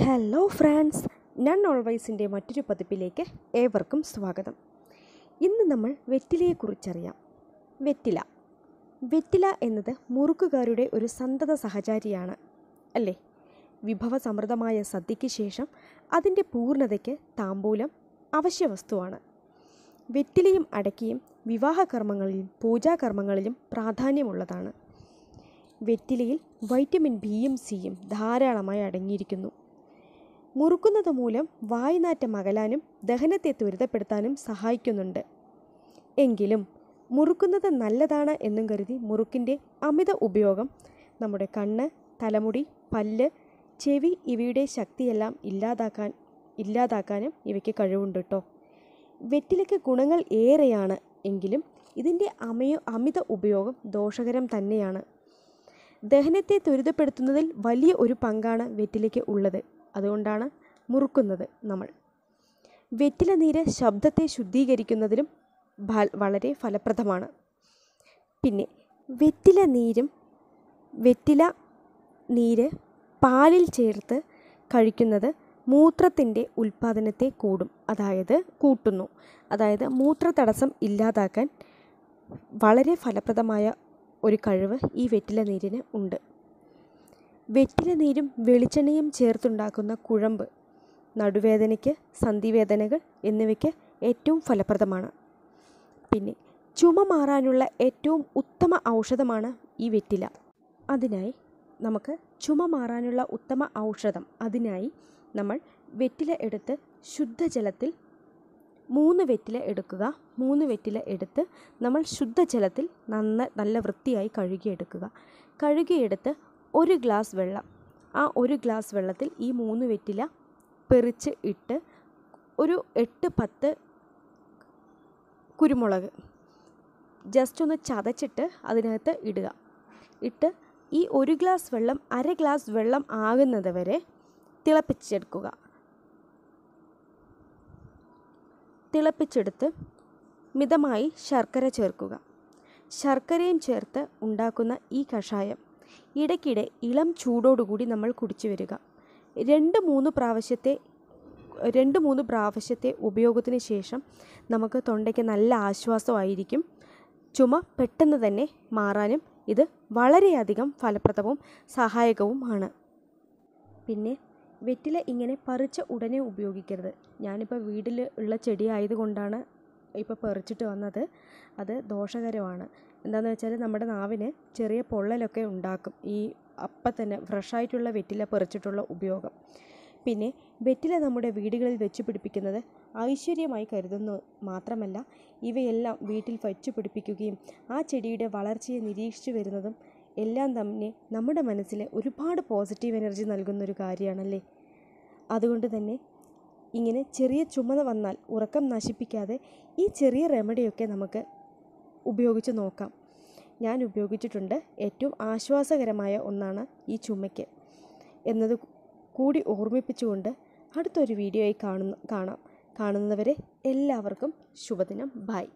hello France none ഓൾവൈസിൻ്റെ മറ്റൊരു പതിപ്പിലേക്ക് ഏവർക്കും സ്വാഗതം ഇന്ന് നമ്മൾ വെറ്റിലയെക്കുറിച്ചറിയാം വെറ്റില വെറ്റില എന്നത് മുറുക്കുകാരുടെ ഒരു സന്തത സഹചാരിയാണ് അല്ലേ വിഭവ സമൃദ്ധമായ സദ്യയ്ക്ക് ശേഷം അതിൻ്റെ പൂർണ്ണതയ്ക്ക് താമ്പൂലം അവശ്യ വസ്തുവാണ് വെറ്റിലയും അടക്കിയും വിവാഹകർമ്മങ്ങളിലും പൂജാകർമ്മങ്ങളിലും പ്രാധാന്യമുള്ളതാണ് വെറ്റിലയിൽ വൈറ്റമിൻ ബിയും സിയും ധാരാളമായി അടങ്ങിയിരിക്കുന്നു മുറുക്കുന്നത് മൂലം വായുനാറ്റം അകലാനും ദഹനത്തെ ത്വരിതപ്പെടുത്താനും സഹായിക്കുന്നുണ്ട് എങ്കിലും മുറുക്കുന്നത് നല്ലതാണ് എന്നും കരുതി മുറുക്കിൻ്റെ അമിത ഉപയോഗം നമ്മുടെ കണ്ണ് തലമുടി പല്ല് ചെവി ഇവയുടെ ശക്തിയെല്ലാം ഇല്ലാതാക്കാൻ ഇല്ലാതാക്കാനും ഇവയ്ക്ക് കഴിവുണ്ട് കേട്ടോ വെറ്റിലയ്ക്ക് ഗുണങ്ങൾ ഏറെയാണ് എങ്കിലും ഇതിൻ്റെ അമയ അമിത ഉപയോഗം ദോഷകരം തന്നെയാണ് ദഹനത്തെ ത്വരിതപ്പെടുത്തുന്നതിൽ വലിയ ഒരു പങ്കാണ് വെറ്റിലയ്ക്ക് ഉള്ളത് അതുകൊണ്ടാണ് മുറുക്കുന്നത് നമ്മൾ വെറ്റില നീര് ശബ്ദത്തെ ശുദ്ധീകരിക്കുന്നതിലും വളരെ ഫലപ്രദമാണ് പിന്നെ വെറ്റില നീരും വെറ്റില നീര് പാലിൽ ചേർത്ത് കഴിക്കുന്നത് മൂത്രത്തിൻ്റെ ഉൽപ്പാദനത്തെ കൂടും അതായത് കൂട്ടുന്നു അതായത് മൂത്ര തടസ്സം ഇല്ലാതാക്കാൻ വളരെ ഫലപ്രദമായ ഒരു കഴിവ് ഈ വെറ്റില നീരിന് ഉണ്ട് വെറ്റില നീരും വെളിച്ചെണ്ണയും ചേർത്തുണ്ടാക്കുന്ന കുഴമ്പ് നടുവേദനയ്ക്ക് സന്ധിവേദനകൾ എന്നിവയ്ക്ക് ഏറ്റവും ഫലപ്രദമാണ് പിന്നെ ചുമ മാറാനുള്ള ഏറ്റവും ഉത്തമ ഔഷധമാണ് ഈ വെറ്റില അതിനായി നമുക്ക് ചുമ മാറാനുള്ള ഉത്തമ ഔഷധം അതിനായി നമ്മൾ വെറ്റില എടുത്ത് ശുദ്ധജലത്തിൽ മൂന്ന് വെറ്റില എടുക്കുക മൂന്ന് വെറ്റില എടുത്ത് നമ്മൾ ശുദ്ധജലത്തിൽ നന്ന നല്ല വൃത്തിയായി കഴുകിയെടുക്കുക കഴുകിയെടുത്ത് ഒരു ഗ്ലാസ് വെള്ളം ആ ഒരു ഗ്ലാസ് വെള്ളത്തിൽ ഈ മൂന്ന് വെറ്റില പെറിച്ച് ഇട്ട് ഒരു എട്ട് പത്ത് കുരുമുളക് ജസ്റ്റ് ഒന്ന് ചതച്ചിട്ട് അതിനകത്ത് ഇടുക ഇട്ട് ഈ ഒരു ഗ്ലാസ് വെള്ളം അര ഗ്ലാസ് വെള്ളം ആകുന്നത് വരെ തിളപ്പിച്ചെടുക്കുക തിളപ്പിച്ചെടുത്ത് മിതമായി ശർക്കര ചേർക്കുക ശർക്കരയും ചേർത്ത് ഉണ്ടാക്കുന്ന ഈ കഷായം ഇടയ്ക്കിടെ ഇളം ചൂടോടുകൂടി നമ്മൾ കുടിച്ചു വരിക രണ്ട് മൂന്ന് പ്രാവശ്യത്തെ രണ്ട് മൂന്ന് പ്രാവശ്യത്തെ ഉപയോഗത്തിന് ശേഷം നമുക്ക് തൊണ്ടയ്ക്ക് നല്ല ആശ്വാസമായിരിക്കും ചുമ പെട്ടെന്ന് തന്നെ മാറാനും ഇത് വളരെയധികം ഫലപ്രദവും സഹായകവുമാണ് പിന്നെ വെറ്റില ഇങ്ങനെ പറിച്ച ഉടനെ ഉപയോഗിക്കരുത് ഞാനിപ്പോൾ വീട്ടിൽ ഉള്ള ചെടി ആയതുകൊണ്ടാണ് ഇപ്പോൾ പറിച്ചിട്ട് വന്നത് അത് ദോഷകരമാണ് എന്താണെന്ന് വെച്ചാൽ നമ്മുടെ നാവിന് ചെറിയ പൊള്ളലൊക്കെ ഉണ്ടാക്കും ഈ അപ്പം തന്നെ ഫ്രഷായിട്ടുള്ള വെറ്റില പറിച്ചിട്ടുള്ള ഉപയോഗം പിന്നെ വെറ്റില നമ്മുടെ വീടുകളിൽ വെച്ച് പിടിപ്പിക്കുന്നത് ഐശ്വര്യമായി കരുതുന്നു മാത്രമല്ല ഇവയെല്ലാം വീട്ടിൽ വെച്ച് പിടിപ്പിക്കുകയും ആ ചെടിയുടെ വളർച്ചയെ നിരീക്ഷിച്ചു വരുന്നതും എല്ലാം തന്നെ നമ്മുടെ മനസ്സിലെ ഒരുപാട് പോസിറ്റീവ് എനർജി നൽകുന്നൊരു കാര്യമാണല്ലേ അതുകൊണ്ട് തന്നെ ഇങ്ങനെ ചെറിയ ചുമ വന്നാൽ ഉറക്കം നശിപ്പിക്കാതെ ഈ ചെറിയ റെമഡിയൊക്കെ നമുക്ക് ഉപയോഗിച്ച് നോക്കാം ഞാൻ ഉപയോഗിച്ചിട്ടുണ്ട് ഏറ്റവും ആശ്വാസകരമായ ഒന്നാണ് ഈ ചുമയ്ക്ക് എന്നത് കൂടി ഓർമ്മിപ്പിച്ചുകൊണ്ട് അടുത്തൊരു വീഡിയോയിൽ കാണുന്നു കാണാം കാണുന്നവരെ എല്ലാവർക്കും ശുഭദിനം ബായ്